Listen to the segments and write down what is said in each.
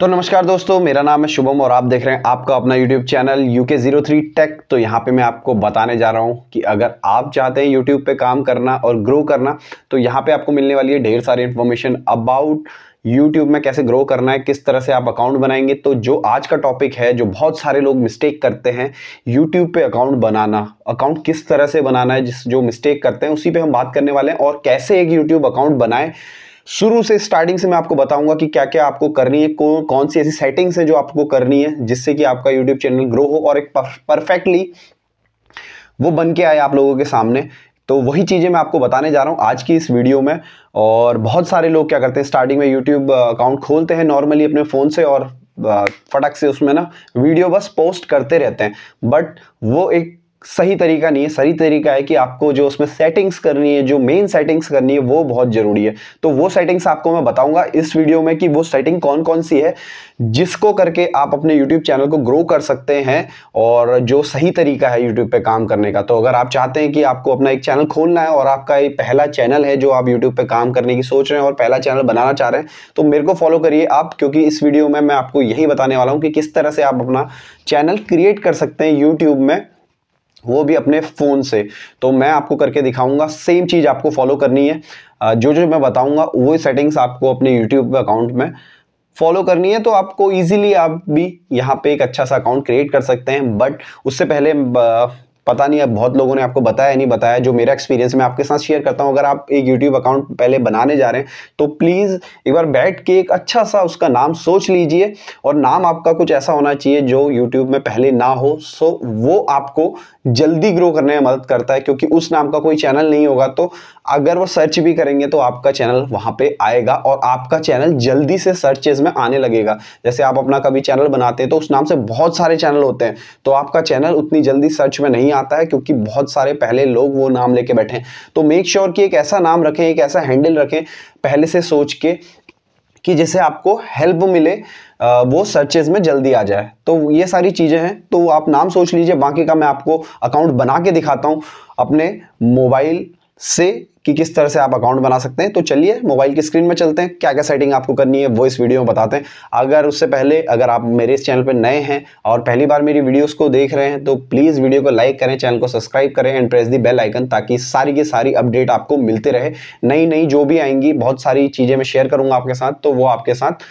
तो नमस्कार दोस्तों मेरा नाम है शुभम और आप देख रहे हैं आपका अपना YouTube channel U K zero three tech तो यहाँ पे मैं आपको बताने जा रहा हूँ कि अगर आप चाहते हैं YouTube पे काम करना और ग्रो करना तो यहाँ पे आपको मिलने वाली है ढेर सारी इन्फॉर्मेशन अबाउट यूट्यूब में कैसे ग्रो करना है किस तरह से आप अकाउंट बनाएंगे तो जो आज का टॉपिक है जो बहुत सारे लोग मिस्टेक करते हैं यूट्यूब पे अकाउंट बनाना अकाउंट किस तरह से बनाना है जिस जो मिस्टेक करते हैं उसी पे हम बात करने वाले हैं और कैसे एक यूट्यूब अकाउंट बनाएं शुरू से स्टार्टिंग से मैं आपको बताऊंगा कि क्या क्या आपको करनी है कौन कौन सी ऐसी सेटिंग्स हैं जो आपको करनी है जिससे कि आपका यूट्यूब चैनल ग्रो हो और एक परफेक्टली वो बन के आए आप लोगों के सामने तो वही चीज़ें मैं आपको बताने जा रहा हूँ आज की इस वीडियो में और बहुत सारे लोग क्या करते हैं स्टार्टिंग में यूट्यूब अकाउंट खोलते हैं नॉर्मली अपने फ़ोन से और फटक से उसमें ना वीडियो बस पोस्ट करते रहते हैं बट वो एक सही तरीका नहीं है सही तरीका है कि आपको जो उसमें सेटिंग्स करनी है जो मेन सेटिंग्स करनी है वो बहुत ज़रूरी है तो वो सेटिंग्स आपको मैं बताऊंगा इस वीडियो में कि वो सेटिंग कौन कौन सी है जिसको करके आप अपने यूट्यूब चैनल को ग्रो कर सकते हैं और जो सही तरीका है यूट्यूब पर काम करने का तो अगर आप चाहते हैं कि आपको अपना एक चैनल खोलना है और आपका ये पहला चैनल है जो आप यूट्यूब पर काम करने की सोच रहे हैं और पहला चैनल बनाना चाह रहे हैं तो मेरे को फॉलो करिए आप क्योंकि इस वीडियो में मैं आपको यही बताने वाला हूँ कि किस तरह से आप अपना चैनल क्रिएट कर सकते हैं यूट्यूब में वो भी अपने फ़ोन से तो मैं आपको करके दिखाऊंगा सेम चीज़ आपको फॉलो करनी है जो जो मैं बताऊंगा वो सेटिंग्स आपको अपने यूट्यूब अकाउंट में फॉलो करनी है तो आपको इजीली आप भी यहाँ पे एक अच्छा सा अकाउंट क्रिएट कर सकते हैं बट उससे पहले पता नहीं अब बहुत लोगों ने आपको बताया नहीं बताया जो मेरा एक्सपीरियंस मैं आपके साथ शेयर करता हूँ अगर आप एक यूट्यूब अकाउंट पहले बनाने जा रहे हैं तो प्लीज़ एक बार बैठ के एक अच्छा सा उसका नाम सोच लीजिए और नाम आपका कुछ ऐसा होना चाहिए जो यूट्यूब में पहले ना हो सो वो आपको जल्दी ग्रो करने में मदद करता है क्योंकि उस नाम का कोई चैनल नहीं होगा तो अगर वो सर्च भी करेंगे तो आपका चैनल वहाँ पर आएगा और आपका चैनल जल्दी से सर्चेज में आने लगेगा जैसे आप अपना कभी चैनल बनाते हैं तो उस नाम से बहुत सारे चैनल होते हैं तो आपका चैनल उतनी जल्दी सर्च में नहीं नहीं आता है क्योंकि बहुत सारे पहले लोग वो नाम लेके बैठे हैं तो मेक श्योर sure कि एक ऐसा नाम रखें एक ऐसा हैंडल रखें पहले से सोच के कि जैसे आपको हेल्प मिले वो सर्चेज में जल्दी आ जाए तो ये सारी चीज़ें हैं तो आप नाम सोच लीजिए बाकी का मैं आपको अकाउंट बना के दिखाता हूँ अपने मोबाइल से कि किस तरह से आप अकाउंट बना सकते हैं तो चलिए मोबाइल की स्क्रीन में चलते हैं क्या क्या सेटिंग आपको करनी है वो इस वीडियो में बताते हैं अगर उससे पहले अगर आप मेरे इस चैनल पर नए हैं और पहली बार मेरी वीडियोस को देख रहे हैं तो प्लीज़ वीडियो को लाइक करें चैनल को सब्सक्राइब करें and press the bell icon ताकि सारी की सारी अपडेट आपको मिलते रहे नई नई जो भी आएंगी बहुत सारी चीज़ें मैं शेयर करूँगा आपके साथ तो वो आपके साथ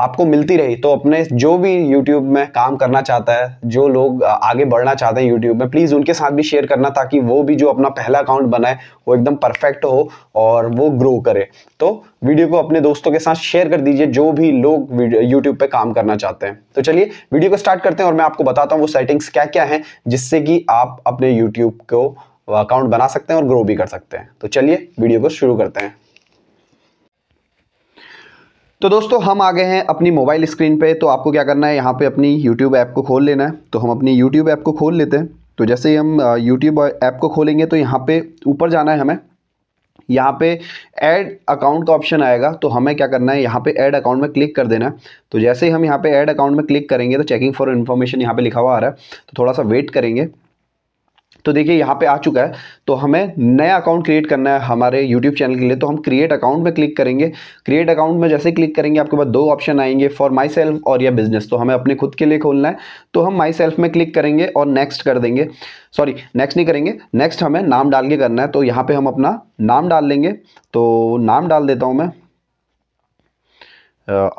आपको मिलती रही तो अपने जो भी यूट्यूब में काम करना चाहता है जो लोग आगे बढ़ना चाहते हैं यूट्यूब में प्लीज़ उनके साथ भी शेयर करना ताकि वो भी जो अपना पहला अकाउंट बनाए वो एकदम परफेक्ट हो और वो ग्रो करे तो वीडियो को अपने दोस्तों के साथ शेयर कर दीजिए जो भी लोग यूट्यूब पे काम करना चाहते हैं तो चलिए वीडियो को स्टार्ट करते हैं और मैं आपको बताता हूँ वो सेटिंग्स क्या क्या हैं जिससे कि आप अपने यूट्यूब को अकाउंट बना सकते हैं और ग्रो भी कर सकते हैं तो चलिए वीडियो को शुरू करते हैं तो दोस्तों हम आ गए हैं अपनी मोबाइल स्क्रीन पे तो आपको क्या करना है यहाँ पे अपनी यूट्यूब ऐप को खोल लेना है तो हम अपनी यूट्यूब ऐप को खोल लेते हैं तो जैसे ही हम यूट्यूब ऐप को खोलेंगे तो यहाँ पे ऊपर जाना है हमें यहाँ पे ऐड अकाउंट का ऑप्शन आएगा तो हमें क्या करना है यहाँ पे ऐड अकाउंट में क्लिक कर देना है तो जैसे ही हम यहाँ पे ऐड अकाउंट में क्लिक करेंगे तो चेकिंग फॉर इन्फॉर्मेशन यहाँ पे लिखा हुआ आ रहा है तो थोड़ा सा वेट करेंगे तो देखिए यहाँ पे आ चुका है तो हमें नया अकाउंट क्रिएट करना है हमारे यूट्यूब चैनल के लिए तो हम क्रिएट अकाउंट में क्लिक करेंगे क्रिएट अकाउंट में जैसे क्लिक करेंगे आपके पास दो ऑप्शन आएंगे फॉर माई सेल्फ और या बिजनेस तो हमें अपने खुद के लिए खोलना है तो हम माई सेल्फ में क्लिक करेंगे और नेक्स्ट कर देंगे सॉरी नेक्स्ट नहीं करेंगे नेक्स्ट हमें नाम डाल के करना है तो यहाँ पर हम अपना नाम डाल लेंगे तो नाम डाल देता हूँ मैं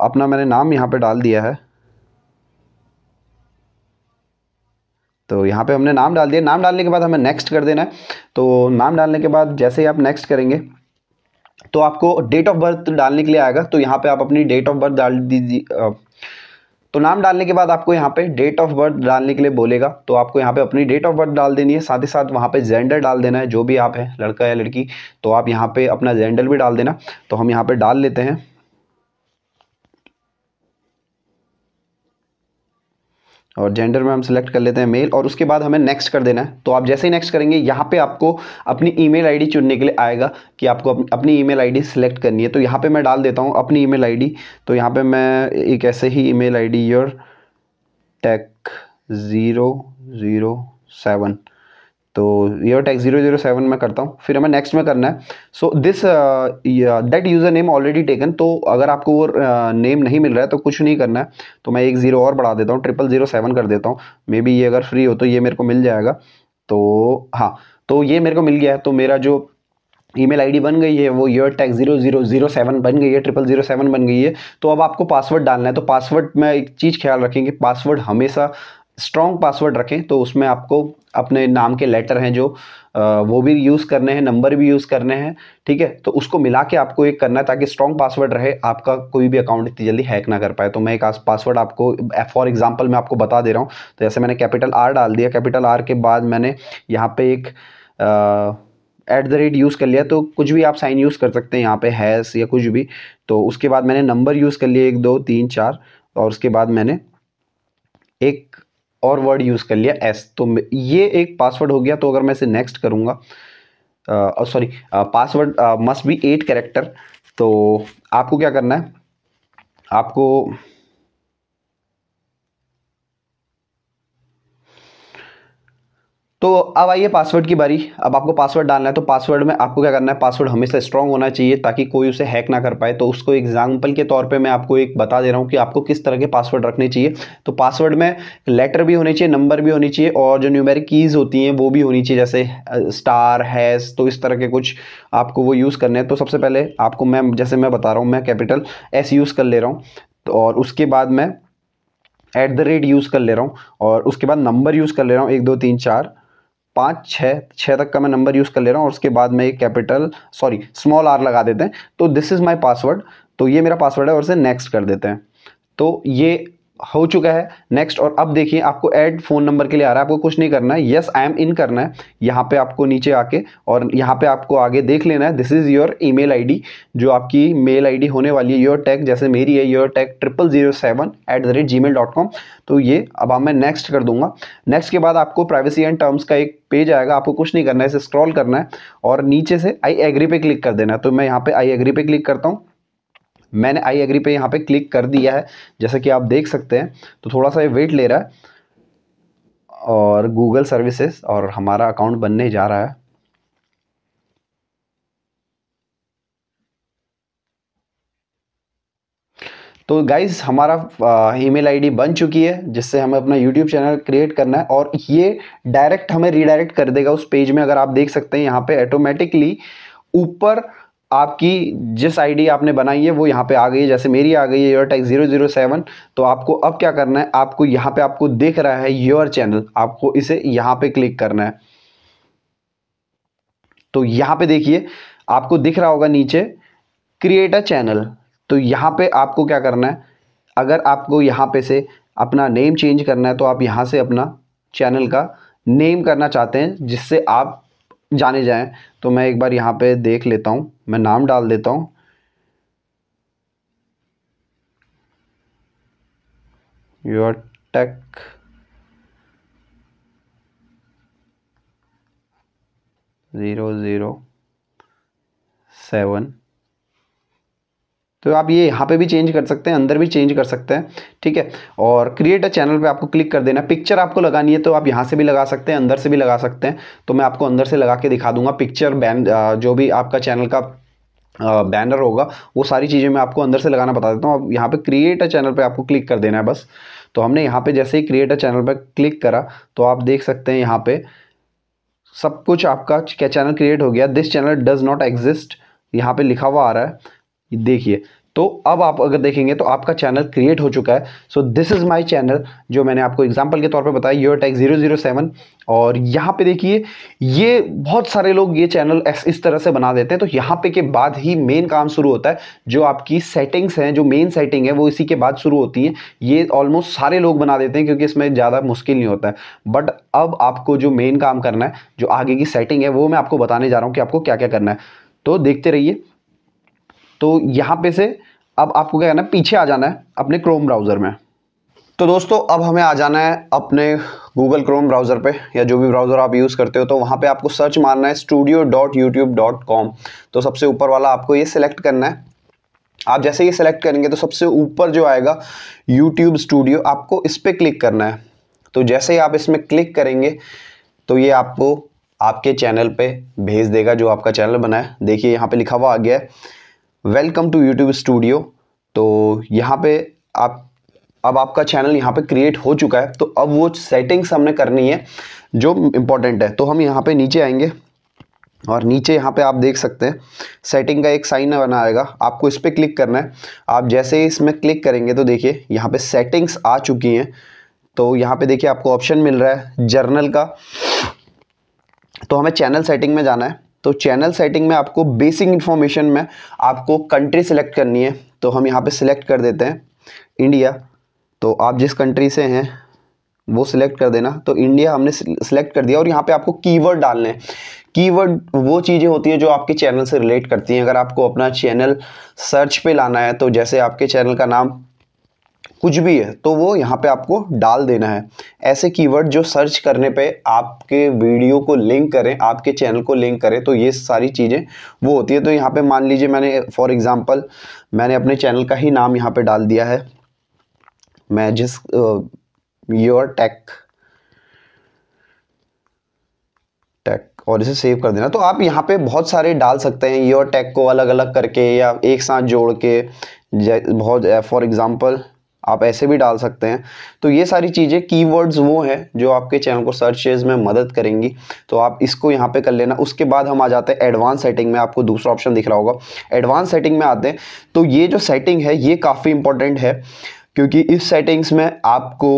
अपना मैंने नाम यहाँ पर डाल दिया है तो यहाँ पे हमने नाम डाल दिया नाम डालने के बाद हमें नेक्स्ट कर देना है तो नाम डालने के बाद जैसे ही आप नेक्स्ट करेंगे तो आपको डेट ऑफ बर्थ डालने के लिए आएगा तो यहाँ पे आप अपनी डेट ऑफ बर्थ डाल दीजिए तो नाम डालने के बाद आपको यहाँ पे डेट ऑफ बर्थ डालने के लिए बोलेगा तो आपको यहाँ पे अपनी डेट ऑफ बर्थ डाल देनी है साथ ही साथ वहाँ पे जेंडर डाल देना है जो भी आप हैं लड़का या लड़की तो आप यहाँ पे अपना जेंडर भी डाल देना तो हम यहाँ पे डाल लेते हैं और जेंडर में हम सेलेक्ट कर लेते हैं मेल और उसके बाद हमें नेक्स्ट कर देना है तो आप जैसे ही नेक्स्ट करेंगे यहाँ पे आपको अपनी ईमेल आईडी चुनने के लिए आएगा कि आपको अपनी ईमेल आईडी सिलेक्ट करनी है तो यहाँ पे मैं डाल देता हूँ अपनी ईमेल आईडी तो यहाँ पे मैं एक ऐसे ही email ID your tech zero zero seven तो your tag zero zero seven में करता हूँ फिर हमें नेक्स्ट में करना है so this that user name already taken तो अगर आपको वो नेम uh, नहीं मिल रहा है तो कुछ नहीं करना है तो मैं एक ज़ीरो और बढ़ा देता हूँ ट्रिपल ज़ीरो सेवन कर देता हूँ मे बी ये अगर फ्री हो तो ये मेरे को मिल जाएगा तो हाँ तो ये मेरे को मिल गया है तो मेरा जो ईमेल आईडी बन गई है वो your tag zero zero zero seven बन गई है ट्रिपल जीरो सेवन बन गई है तो अब आपको पासवर्ड डालना है तो पासवर्ड में एक चीज़ ख्याल रखें कि पासवर्ड हमेशा स्ट्रॉन्ग पासवर्ड रखें तो उसमें आपको अपने नाम के लेटर हैं जो वो भी यूज़ करने हैं नंबर भी यूज़ करने हैं ठीक है तो उसको मिला के आपको एक करना है ताकि स्ट्रॉन्ग पासवर्ड रहे आपका कोई भी अकाउंट इतनी जल्दी हैक ना कर पाए तो मैं एक पासवर्ड आपको फॉर एग्जाम्पल मैं आपको बता दे रहा हूँ तो जैसे मैंने कैपिटल आर डाल दिया कैपिटल आर के बाद मैंने यहाँ पर एक एट द रेट यूज़ कर लिया तो कुछ भी आप साइन यूज़ कर सकते हैं यहाँ पे हैस या कुछ भी तो उसके बाद मैंने नंबर यूज़ कर लिए एक दो तीन चार और उसके बाद मैंने एक और वर्ड यूज़ कर लिया एस तो ये एक पासवर्ड हो गया तो अगर मैं इसे नेक्स्ट करूंगा sorry password must be eight character तो आपको क्या करना है आपको तो अब आइए पासवर्ड की बारी अब आपको पासवर्ड डालना है तो पासवर्ड में आपको क्या करना है पासवर्ड हमेशा स्ट्रॉन्ग होना चाहिए ताकि कोई उसे हैक ना कर पाए तो उसको एग्जाम्पल के तौर पे मैं आपको एक बता दे रहा हूँ कि आपको किस तरह के पासवर्ड रखने चाहिए तो पासवर्ड में लेटर भी होने चाहिए नंबर भी होनी चाहिए और जो न्यूमेरिक कीज़ होती हैं वो भी होनी चाहिए जैसे स्टार हैस तो इस तरह के कुछ आपको वो यूज़ करने हैं तो सबसे पहले आपको मैं जैसे मैं बता रहा हूँ मैं कैपिटल एस यूज़ कर ले रहा हूँ तो और उसके बाद मैं एट द रेट यूज़ कर ले रहा हूँ और उसके बाद नंबर यूज़ कर ले रहा हूँ एक दो तीन चार पाँच छः छः तक का मैं नंबर यूज़ कर ले रहा हूँ और उसके बाद मैं एक कैपिटल सॉरी स्मॉल आर लगा देते हैं तो दिस इज़ माई पासवर्ड तो ये मेरा पासवर्ड है और इसे नेक्स्ट कर देते हैं तो ये हो चुका है नेक्स्ट और अब देखिए आपको ऐड फ़ोन नंबर के लिए आ रहा है आपको कुछ नहीं करना है येस आई एम इन करना है यहाँ पे आपको नीचे आके और यहाँ पे आपको आगे देख लेना है this is your email ID जो आपकी मेल आईडी होने वाली है योर टैग जैसे मेरी है your tag triple zero seven at the rate Gmail dot com तो ये अब आप मैं नेक्स्ट कर दूंगा नेक्स्ट के बाद आपको प्राइवेसी एंड टर्म्स का एक पेज आएगा आपको कुछ नहीं करना है इसे स्क्रॉल करना है और नीचे से आई एग्री पे क्लिक कर देना है तो मैं यहाँ पर आई एग्री पे क्लिक करता हूँ मैंने आई एग्री पे यहाँ पे क्लिक कर दिया है जैसा कि आप देख सकते हैं तो थोड़ा सा ये वेट ले रहा है और गूगल सर्विसेज और हमारा अकाउंट बनने जा रहा है तो गाइज हमारा ईमेल आईडी बन चुकी है जिससे हमें अपना यूट्यूब चैनल क्रिएट करना है और ये डायरेक्ट हमें रिडायरेक्ट कर देगा उस पेज में अगर आप देख सकते हैं यहाँ पे ऑटोमेटिकली ऊपर आपकी जिस आईडी आपने बनाई है वो यहाँ पे आ गई है जैसे मेरी आ गई है your tags zero zero seven तो आपको अब क्या करना है आपको यहाँ पे आपको देख रहा है योर चैनल आपको इसे यहाँ पे क्लिक करना है तो यहाँ पे देखिए आपको दिख रहा होगा नीचे क्रिएट अ चैनल तो यहाँ पे आपको क्या करना है अगर आपको यहाँ पे से अपना नेम चेंज करना है तो आप यहाँ से अपना चैनल का नेम करना चाहते हैं जिससे आप जाने जाएं तो मैं एक बार यहाँ पे देख लेता हूँ मैं नाम डाल देता हूँ your tech zero zero seven तो आप ये यहाँ पे भी चेंज कर सकते हैं अंदर भी चेंज कर सकते हैं ठीक है और क्रिएट अ चैनल पे आपको क्लिक कर देना पिक्चर आपको लगानी है तो आप यहाँ से भी लगा सकते हैं अंदर से भी लगा सकते हैं तो मैं आपको अंदर से लगा के दिखा दूंगा पिक्चर बैन जो भी आपका चैनल का बैनर होगा वो सारी चीज़ें मैं आपको अंदर से लगाना बता देता हूँ अब यहाँ पर क्रिएट अ चैनल पर आपको क्लिक कर देना है बस तो हमने यहाँ पर जैसे ही क्रिएट अ चैनल पर क्लिक करा तो आप देख सकते हैं यहाँ पर सब कुछ आपका क्या चैनल क्रिएट हो गया this channel does not exist यहाँ पर लिखा हुआ आ रहा है देखिए तो अब आप अगर देखेंगे तो आपका चैनल क्रिएट हो चुका है so this is my channel जो मैंने आपको एग्जांपल के तौर पे बताया your tag zero zero seven और यहाँ पे देखिए ये बहुत सारे लोग ये चैनल इस तरह से बना देते हैं तो यहाँ पे के बाद ही मेन काम शुरू होता है जो आपकी सेटिंग्स हैं जो मेन सेटिंग है वो इसी के बाद शुरू होती हैं ये ऑलमोस्ट सारे लोग बना देते हैं क्योंकि इसमें ज़्यादा मुश्किल नहीं होता है बट अब आपको जो मेन काम करना है जो आगे की सेटिंग है वो मैं आपको बताने जा रहा हूँ कि आपको क्या क्या करना है तो देखते रहिए तो यहाँ पे से अब आपको क्या करना है पीछे आ जाना है अपने क्रोम ब्राउज़र में तो दोस्तों अब हमें आ जाना है अपने गूगल क्रोम ब्राउज़र पे या जो भी ब्राउज़र आप यूज़ करते हो तो वहाँ पे आपको सर्च मारना है studio dot YouTube dot com तो सबसे ऊपर वाला आपको ये सिलेक्ट करना है आप जैसे ये सिलेक्ट करेंगे तो सबसे ऊपर जो आएगा यूट्यूब स्टूडियो आपको इस पर क्लिक करना है तो जैसे ही आप इसमें क्लिक करेंगे तो ये आपको आपके चैनल पर भेज देगा जो आपका चैनल बना है देखिए यहाँ पर लिखा हुआ आ गया है वेलकम टू यूट्यूब स्टूडियो तो यहाँ पे आप अब आपका चैनल यहाँ पे क्रिएट हो चुका है तो अब वो सेटिंग्स हमने करनी है जो इम्पोर्टेंट है तो हम यहाँ पे नीचे आएंगे और नीचे यहाँ पे आप देख सकते हैं सेटिंग का एक साइन बना आएगा आपको इस पर क्लिक करना है आप जैसे ही इसमें क्लिक करेंगे तो देखिए यहाँ पे सेटिंग्स आ चुकी हैं तो यहाँ पे देखिए आपको ऑप्शन मिल रहा है जर्नल का तो हमें चैनल सेटिंग में जाना है तो चैनल सेटिंग में आपको बेसिक इन्फॉर्मेशन में आपको कंट्री सेलेक्ट करनी है तो हम यहाँ पे सिलेक्ट कर देते हैं इंडिया तो आप जिस कंट्री से हैं वो सिलेक्ट कर देना तो इंडिया हमने सिलेक्ट कर दिया और यहाँ पे आपको कीवर्ड डालने हैं कीवर्ड वो चीज़ें होती हैं जो आपके चैनल से रिलेट करती हैं अगर आपको अपना चैनल सर्च पे लाना है तो जैसे आपके चैनल का नाम कुछ भी है तो वो यहाँ पे आपको डाल देना है ऐसे कीवर्ड जो सर्च करने पे आपके वीडियो को लिंक करें आपके चैनल को लिंक करें तो ये सारी चीज़ें वो होती है तो यहाँ पे मान लीजिए मैंने फॉर एग्ज़ाम्पल मैंने अपने चैनल का ही नाम यहाँ पे डाल दिया है मैं जिस योर टेक टेक और इसे सेव कर देना तो आप यहाँ पे बहुत सारे डाल सकते हैं योर टेक को अलग अलग करके या एक साथ जोड़ के बहुत फॉर एग्ज़ाम्पल आप ऐसे भी डाल सकते हैं तो ये सारी चीज़ें कीवर्ड्स वो हैं जो आपके चैनल को सर्चेज में मदद करेंगी तो आप इसको यहाँ पे कर लेना उसके बाद हम आ जाते हैं एडवांस सेटिंग में आपको दूसरा ऑप्शन दिख रहा होगा एडवांस सेटिंग में आते हैं तो ये जो सेटिंग है ये काफ़ी इंपॉर्टेंट है क्योंकि इस सेटिंग्स में आपको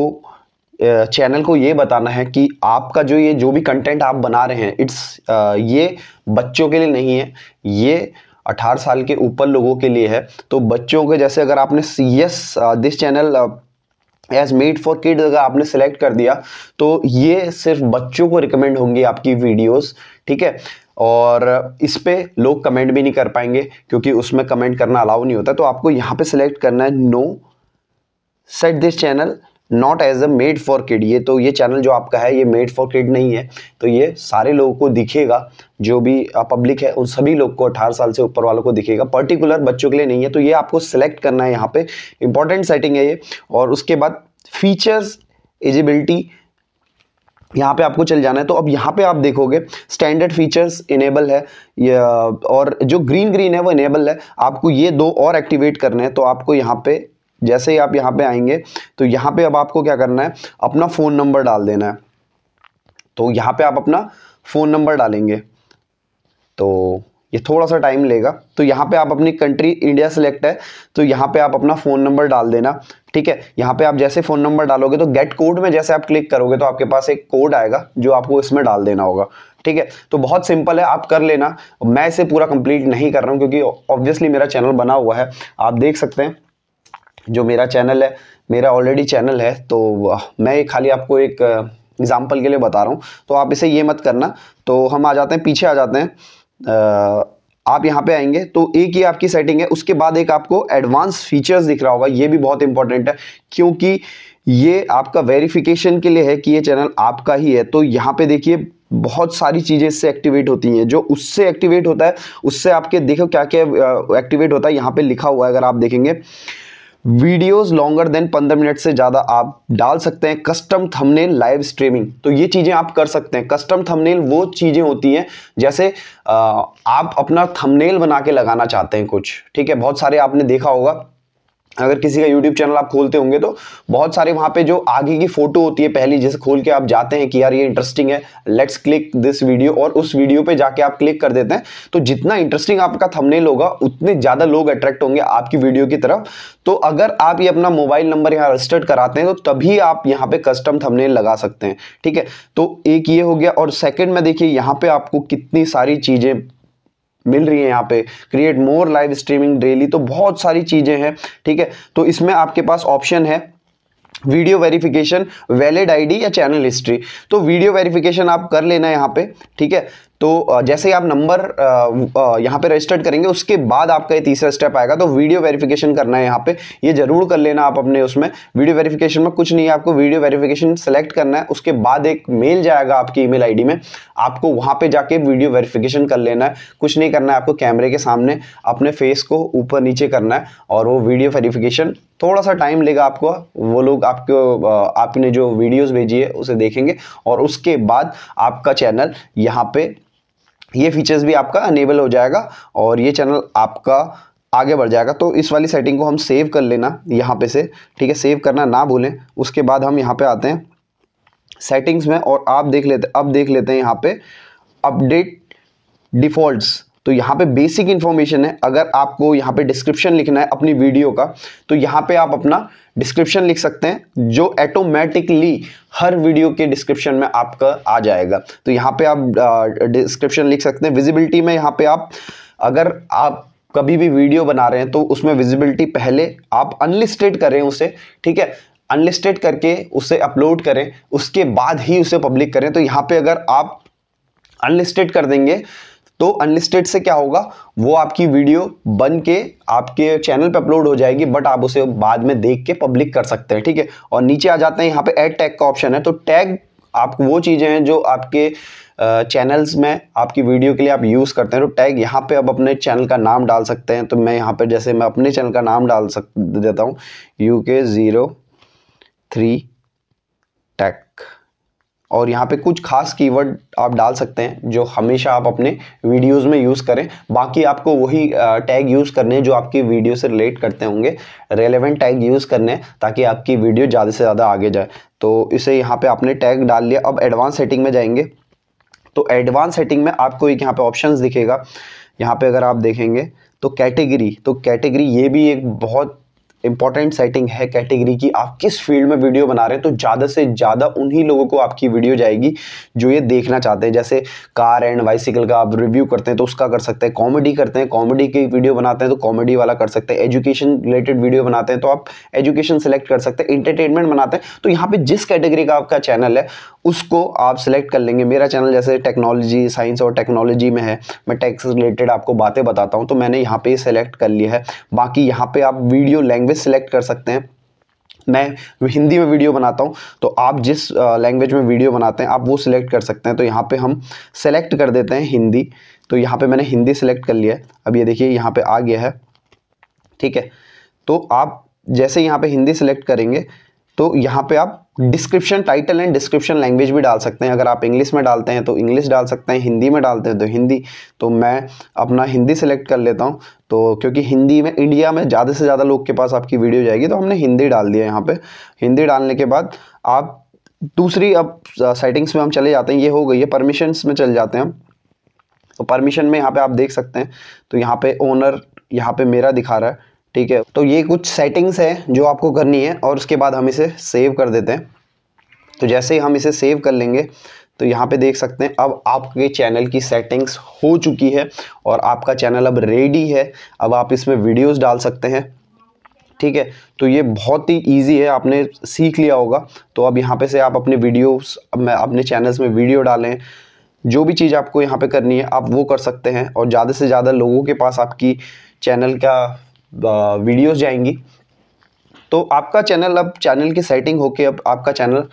चैनल को ये बताना है कि आपका जो ये जो भी कंटेंट आप बना रहे हैं इट्स ये बच्चों के लिए नहीं है ये 18 साल के ऊपर लोगों के लिए है तो बच्चों के जैसे अगर आपने yes this channel as made for kid अगर आपने सेलेक्ट कर दिया तो ये सिर्फ बच्चों को रिकमेंड होंगी आपकी वीडियोस ठीक है और इस पर लोग कमेंट भी नहीं कर पाएंगे क्योंकि उसमें कमेंट करना अलाउ नहीं होता तो आपको यहाँ पे सिलेक्ट करना है no set this channel not as a made for kid ये तो ये चैनल जो आपका है ये मेड फॉर किड नहीं है तो ये सारे लोगों को दिखेगा जो भी पब्लिक है उन सभी लोग को अठारह साल से ऊपर वालों को दिखेगा पर्टिकुलर बच्चों के लिए नहीं है तो ये आपको सेलेक्ट करना है यहाँ पे इंपॉर्टेंट सेटिंग है ये और उसके बाद फीचर्स एजिबिलिटी यहाँ पे आपको चल जाना है तो अब यहाँ पे आप देखोगे स्टैंडर्ड फीचर्स इनेबल है और जो ग्रीन ग्रीन है वो इनेबल है आपको ये दो और एक्टिवेट करने हैं तो आपको यहाँ पे जैसे ही आप यहाँ पे आएंगे तो यहाँ पे अब आपको क्या करना है अपना फ़ोन नंबर डाल देना है तो यहाँ पे आप अपना फ़ोन नंबर डालेंगे तो ये थोड़ा सा टाइम लेगा तो यहाँ पे आप अपनी कंट्री इंडिया सेलेक्ट है तो यहाँ पे आप अपना फ़ोन नंबर डाल देना ठीक है यहाँ पे आप जैसे फ़ोन नंबर डालोगे तो गेट कोड में जैसे आप क्लिक करोगे तो आपके पास एक कोड आएगा जो आपको इसमें डाल देना होगा ठीक है तो बहुत सिंपल है आप कर लेना मैं इसे पूरा कंप्लीट नहीं कर रहा हूँ क्योंकि ऑब्वियसली मेरा चैनल बना हुआ है आप देख सकते हैं जो मेरा चैनल है मेरा ऑलरेडी चैनल है तो मैं खाली आपको एक एग्ज़ाम्पल के लिए बता रहा हूँ तो आप इसे ये मत करना तो हम आ जाते हैं पीछे आ जाते हैं आप यहाँ पे आएंगे तो एक ही आपकी सेटिंग है उसके बाद एक आपको एडवांस फीचर्स दिख रहा होगा ये भी बहुत इंपॉर्टेंट है क्योंकि ये आपका वेरिफिकेशन के लिए है कि ये चैनल आपका ही है तो यहाँ पे देखिए बहुत सारी चीज़ें इससे एक्टिवेट होती हैं जो उससे एक्टिवेट होता है उससे आपके देखो क्या क्या एक्टिवेट होता है यहाँ पे लिखा हुआ है अगर आप देखेंगे वीडियोस लॉन्गर देन पंद्रह मिनट से ज़्यादा आप डाल सकते हैं कस्टम थंबनेल लाइव स्ट्रीमिंग तो ये चीज़ें आप कर सकते हैं कस्टम थंबनेल वो चीज़ें होती हैं जैसे आप अपना थंबनेल बना के लगाना चाहते हैं कुछ ठीक है बहुत सारे आपने देखा होगा अगर किसी का यूट्यूब चैनल आप खोलते होंगे तो बहुत सारे वहाँ पे जो आगे की फ़ोटो होती है पहली जिसे खोल के आप जाते हैं कि यार ये इंटरेस्टिंग है लेट्स क्लिक दिस वीडियो और उस वीडियो पे जाके आप क्लिक कर देते हैं तो जितना इंटरेस्टिंग आपका थंबनेल होगा उतने ज़्यादा लोग अट्रैक्ट होंगे आपकी वीडियो की तरफ तो अगर आप ये अपना मोबाइल नंबर यहाँ रजिस्टर्ड कराते हैं तो तभी आप यहाँ पर कस्टम थमनेल लगा सकते हैं ठीक है तो एक ये हो गया और सेकेंड में देखिए यहाँ पर आपको कितनी सारी चीज़ें मिल रही है यहाँ पे create more live streaming daily तो बहुत सारी चीज़ें हैं ठीक है तो इसमें आपके पास ऑप्शन है वीडियो वेरिफिकेशन वैलिड आईडी या चैनल हिस्ट्री तो वीडियो वेरिफिकेशन आप कर लेना यहाँ पे ठीक है तो जैसे ही आप नंबर यहाँ पे रजिस्टर्ड करेंगे उसके बाद आपका ये तीसरा स्टेप आएगा तो वीडियो वेरिफिकेशन करना है यहाँ पे ये जरूर कर लेना आप अपने उसमें वीडियो वेरिफिकेशन में कुछ नहीं है आपको वीडियो वेरिफिकेशन सेलेक्ट करना है उसके बाद एक मेल जाएगा आपकी ईमेल आईडी में आपको वहाँ पर जाके वीडियो वेरीफिकेशन कर लेना है कुछ नहीं करना है आपको कैमरे के सामने अपने फेस को ऊपर नीचे करना है और वो वीडियो वेरीफिकेशन थोड़ा सा टाइम लेगा आपको वो लोग आपको आपने जो वीडियोज़ भेजी है उसे देखेंगे और उसके बाद आपका चैनल यहाँ पर ये फीचर्स भी आपका अनेबल हो जाएगा और ये चैनल आपका आगे बढ़ जाएगा तो इस वाली सेटिंग को हम सेव कर लेना यहाँ पे से ठीक है सेव करना ना भूलें उसके बाद हम यहाँ पे आते हैं सेटिंग्स में और आप देख लेते अब देख लेते हैं यहाँ पे अपडेट डिफ़ॉल्ट्स तो यहाँ पे बेसिक इन्फॉर्मेशन है अगर आपको यहाँ पे डिस्क्रिप्शन लिखना है अपनी वीडियो का तो यहाँ पे आप अपना डिस्क्रिप्शन लिख सकते हैं जो ऑटोमेटिकली हर वीडियो के डिस्क्रिप्शन में आपका आ जाएगा तो यहाँ पे आप डिस्क्रिप्शन लिख सकते हैं विजिबिलिटी में यहाँ पे आप अगर आप कभी भी वीडियो बना रहे हैं तो उसमें विजिबिलिटी पहले आप अनलिस्टेड करें उसे ठीक है अनलिस्टेड करके उसे अपलोड करें उसके बाद ही उसे पब्लिक करें तो यहाँ पे अगर आप अनलिस्टेड कर देंगे तो अनलिस्टेड से क्या होगा वो आपकी वीडियो बन के आपके चैनल पे अपलोड हो जाएगी बट आप उसे बाद में देख के पब्लिक कर सकते हैं ठीक है और नीचे आ जाते हैं यहाँ पे एड टैग का ऑप्शन है तो टैग आप वो चीज़ें हैं जो आपके चैनल्स में आपकी वीडियो के लिए आप यूज़ करते हैं तो टैग यहाँ पे आप अपने चैनल का नाम डाल सकते हैं तो मैं यहाँ पे जैसे मैं अपने चैनल का नाम डाल सक देता हूँ यू के ज़ीरो थ्री टैग और यहाँ पे कुछ खास कीवर्ड आप डाल सकते हैं जो हमेशा आप अपने वीडियोस में यूज़ करें बाकी आपको वही टैग यूज़ करने हैं जो आपकी वीडियो से रिलेट करते होंगे रेलेवेंट टैग यूज़ करने हैं ताकि आपकी वीडियो ज़्यादा से ज़्यादा आगे जाए तो इसे यहाँ पे आपने टैग डाल लिया अब एडवांस सेटिंग में जाएंगे तो एडवांस सेटिंग में आपको एक यहाँ पर ऑप्शन दिखेगा यहाँ पर अगर आप देखेंगे तो कैटेगरी तो कैटेगरी ये भी एक बहुत इंपॉर्टेंट सेटिंग है कैटेगरी की आप किस फील्ड में वीडियो बना रहे हैं तो ज़्यादा से ज़्यादा उन्हीं लोगों को आपकी वीडियो जाएगी जो ये देखना चाहते हैं जैसे कार एंड बाइसिकल का आप रिव्यू करते हैं तो उसका कर सकते हैं कॉमेडी करते हैं कॉमेडी की वीडियो बनाते हैं तो कॉमेडी वाला कर सकते हैं एजुकेशन रिलेटेड वीडियो बनाते हैं तो आप एजुकेशन सेलेक्ट कर सकते हैं इंटरटेनमेंट बनाते हैं तो यहाँ पर जिस कैटेगरी का आपका चैनल है उसको आप सेलेक्ट कर लेंगे मेरा चैनल जैसे टेक्नोलॉजी साइंस और टेक्नोलॉजी में है मैं टेक्स रिलेटेड आपको बातें बताता हूँ तो मैंने यहाँ पे सेलेक्ट कर लिया है बाकी यहाँ पे आप वीडियो लैंग्वेज सेलेक्ट कर सकते हैं मैं हिंदी में वीडियो बनाता हूँ तो आप जिस लैंग्वेज में वीडियो बनाते हैं आप वो सिलेक्ट कर सकते हैं तो यहाँ पे हम सेलेक्ट कर देते हैं हिंदी तो यहाँ पे मैंने हिंदी सेलेक्ट कर लिया है अब ये देखिए यहाँ पे आ गया है ठीक है तो आप जैसे यहाँ पे हिंदी सेलेक्ट करेंगे तो यहाँ पे आप description title and description language भी डाल सकते हैं अगर आप इंग्लिश में डालते हैं तो इंग्लिश डाल सकते हैं हिंदी में डालते हैं तो हिंदी तो मैं अपना हिंदी सेलेक्ट कर लेता हूँ तो क्योंकि हिंदी में इंडिया में ज़्यादा से ज़्यादा लोग के पास आपकी वीडियो जाएगी तो हमने हिंदी डाल दिया यहाँ पर हिंदी डालने के बाद आप दूसरी अब सेटिंग्स में हम चले जाते हैं ये हो गई है परमिशंस में चले जाते हैं हम तो परमिशन में यहाँ पे आप देख सकते हैं तो यहाँ पे ओनर यहाँ पे मेरा दिखा रहा है ठीक है तो ये कुछ सेटिंग्स है जो आपको करनी है और उसके बाद हम इसे सेव कर देते हैं तो जैसे ही हम इसे सेव कर लेंगे तो यहाँ पे देख सकते हैं अब आपके चैनल की सेटिंग्स हो चुकी है और आपका चैनल अब रेडी है अब आप इसमें वीडियोस डाल सकते हैं ठीक है तो ये बहुत ही इजी है आपने सीख लिया होगा तो अब यहाँ पे से आप अपने वीडियोस मैं अपने चैनल्स में वीडियो डालें जो भी चीज़ आपको यहाँ पे करनी है आप वो कर सकते हैं और ज़्यादा से ज़्यादा लोगों के पास आपकी चैनल का वीडियोस जाएंगी तो आपका चैनल अब चैनल की सेटिंग होके अब आपका चैनल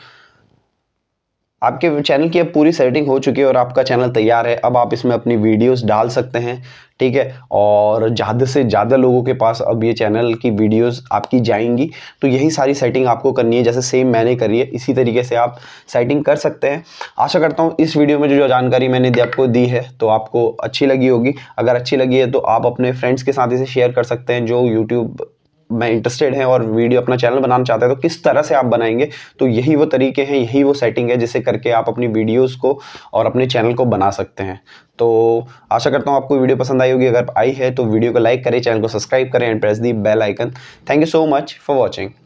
आपके चैनल की अब पूरी सेटिंग हो चुकी है और आपका चैनल तैयार है अब आप इसमें अपनी वीडियोस डाल सकते हैं ठीक है और ज़्यादा से ज़्यादा लोगों के पास अब ये चैनल की वीडियोस आपकी जाएंगी तो यही सारी सेटिंग आपको करनी है जैसे सेम मैंने करी है इसी तरीके से आप सेटिंग कर सकते हैं आशा करता हूँ इस वीडियो में जो जानकारी मैंने आपको दी है तो आपको अच्छी लगी होगी अगर अच्छी लगी है तो आप अपने फ्रेंड्स के साथ इसे शेयर कर सकते हैं जो यूट्यूब मैं इंटरेस्टेड हैं और वीडियो अपना चैनल बनाना चाहते हैं तो किस तरह से आप बनाएंगे तो यही वो तरीके हैं यही वो सेटिंग है जिसे करके आप अपनी वीडियोज़ को और अपने चैनल को बना सकते हैं तो आशा करता हूँ आपको वीडियो पसंद आई होगी अगर आई है तो वीडियो को लाइक करें चैनल को सब्सक्राइब करें and press the bell icon thank you so much for watching